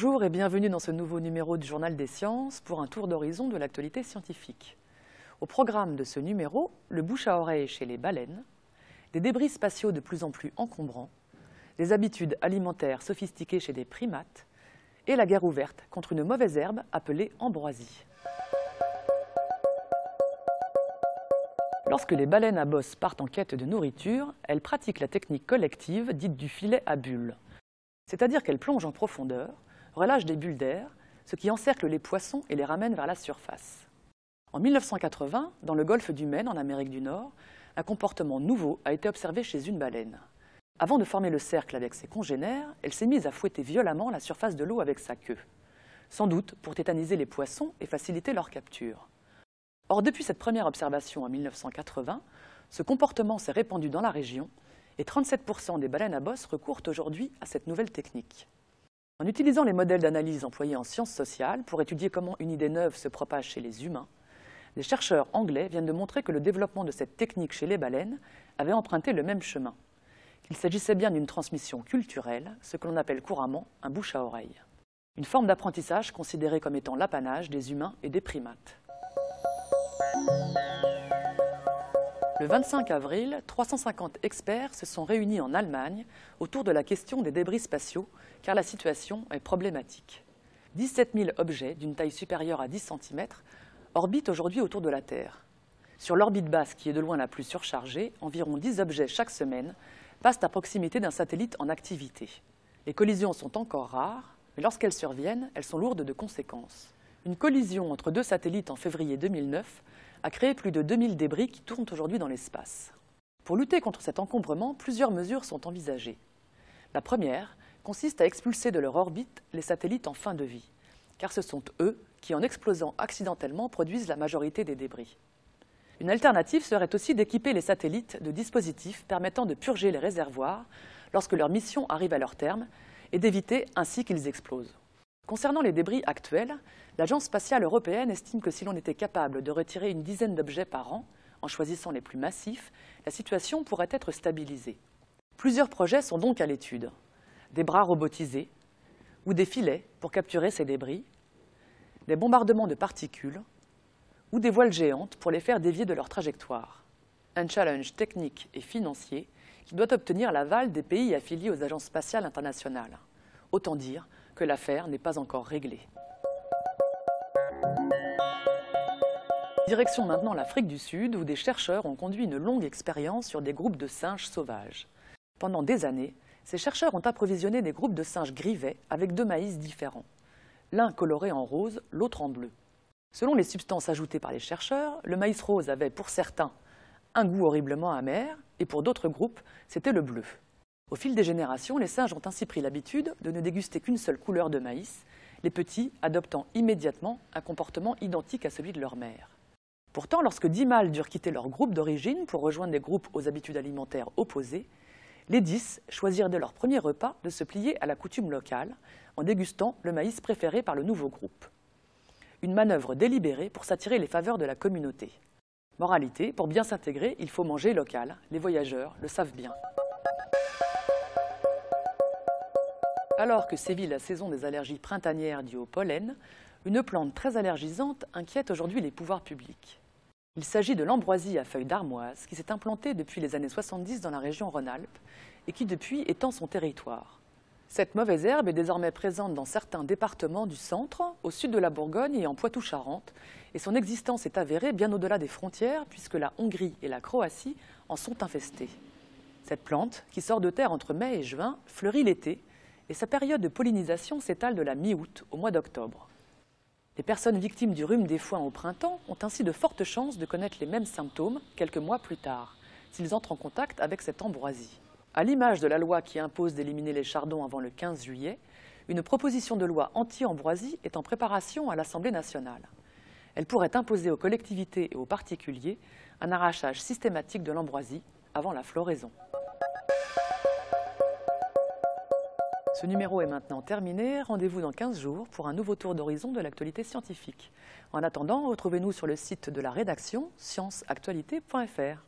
Bonjour et bienvenue dans ce nouveau numéro du Journal des sciences pour un tour d'horizon de l'actualité scientifique. Au programme de ce numéro, le bouche à oreille chez les baleines, des débris spatiaux de plus en plus encombrants, les habitudes alimentaires sophistiquées chez des primates et la guerre ouverte contre une mauvaise herbe appelée ambroisie. Lorsque les baleines à bosse partent en quête de nourriture, elles pratiquent la technique collective dite du filet à bulles. C'est-à-dire qu'elles plongent en profondeur, relâche des bulles d'air, ce qui encercle les poissons et les ramène vers la surface. En 1980, dans le golfe du Maine, en Amérique du Nord, un comportement nouveau a été observé chez une baleine. Avant de former le cercle avec ses congénères, elle s'est mise à fouetter violemment la surface de l'eau avec sa queue, sans doute pour tétaniser les poissons et faciliter leur capture. Or, depuis cette première observation en 1980, ce comportement s'est répandu dans la région et 37% des baleines à bosse recourent aujourd'hui à cette nouvelle technique. En utilisant les modèles d'analyse employés en sciences sociales pour étudier comment une idée neuve se propage chez les humains, des chercheurs anglais viennent de montrer que le développement de cette technique chez les baleines avait emprunté le même chemin, qu'il s'agissait bien d'une transmission culturelle, ce que l'on appelle couramment un bouche à oreille, une forme d'apprentissage considérée comme étant l'apanage des humains et des primates. Le 25 avril, 350 experts se sont réunis en Allemagne autour de la question des débris spatiaux, car la situation est problématique. 17 000 objets d'une taille supérieure à 10 cm orbitent aujourd'hui autour de la Terre. Sur l'orbite basse, qui est de loin la plus surchargée, environ 10 objets chaque semaine passent à proximité d'un satellite en activité. Les collisions sont encore rares, mais lorsqu'elles surviennent, elles sont lourdes de conséquences. Une collision entre deux satellites en février 2009 a créé plus de 2000 débris qui tournent aujourd'hui dans l'espace. Pour lutter contre cet encombrement, plusieurs mesures sont envisagées. La première consiste à expulser de leur orbite les satellites en fin de vie, car ce sont eux qui, en explosant accidentellement, produisent la majorité des débris. Une alternative serait aussi d'équiper les satellites de dispositifs permettant de purger les réservoirs lorsque leur mission arrive à leur terme et d'éviter ainsi qu'ils explosent. Concernant les débris actuels, l'Agence spatiale européenne estime que si l'on était capable de retirer une dizaine d'objets par an, en choisissant les plus massifs, la situation pourrait être stabilisée. Plusieurs projets sont donc à l'étude. Des bras robotisés ou des filets pour capturer ces débris, des bombardements de particules ou des voiles géantes pour les faire dévier de leur trajectoire. Un challenge technique et financier qui doit obtenir l'aval des pays affiliés aux agences spatiales internationales. Autant dire que l'affaire n'est pas encore réglée. Direction maintenant l'Afrique du Sud, où des chercheurs ont conduit une longue expérience sur des groupes de singes sauvages. Pendant des années, ces chercheurs ont approvisionné des groupes de singes grivets avec deux maïs différents, l'un coloré en rose, l'autre en bleu. Selon les substances ajoutées par les chercheurs, le maïs rose avait pour certains un goût horriblement amer, et pour d'autres groupes, c'était le bleu. Au fil des générations, les singes ont ainsi pris l'habitude de ne déguster qu'une seule couleur de maïs, les petits adoptant immédiatement un comportement identique à celui de leur mère. Pourtant, lorsque dix mâles durent quitter leur groupe d'origine pour rejoindre des groupes aux habitudes alimentaires opposées, les dix choisirent dès leur premier repas de se plier à la coutume locale en dégustant le maïs préféré par le nouveau groupe. Une manœuvre délibérée pour s'attirer les faveurs de la communauté. Moralité, pour bien s'intégrer, il faut manger local, les voyageurs le savent bien alors que sévit la saison des allergies printanières dues au pollen, une plante très allergisante inquiète aujourd'hui les pouvoirs publics. Il s'agit de l'ambroisie à feuilles d'armoise qui s'est implantée depuis les années 70 dans la région Rhône-Alpes et qui depuis étend son territoire. Cette mauvaise herbe est désormais présente dans certains départements du centre, au sud de la Bourgogne et en Poitou-Charentes, et son existence est avérée bien au-delà des frontières puisque la Hongrie et la Croatie en sont infestées. Cette plante, qui sort de terre entre mai et juin, fleurit l'été et sa période de pollinisation s'étale de la mi-août au mois d'octobre. Les personnes victimes du rhume des foins au printemps ont ainsi de fortes chances de connaître les mêmes symptômes quelques mois plus tard, s'ils entrent en contact avec cette ambroisie. À l'image de la loi qui impose d'éliminer les chardons avant le 15 juillet, une proposition de loi anti-ambroisie est en préparation à l'Assemblée nationale. Elle pourrait imposer aux collectivités et aux particuliers un arrachage systématique de l'ambroisie avant la floraison. Ce numéro est maintenant terminé. Rendez-vous dans 15 jours pour un nouveau tour d'horizon de l'actualité scientifique. En attendant, retrouvez-nous sur le site de la rédaction scienceactualité.fr.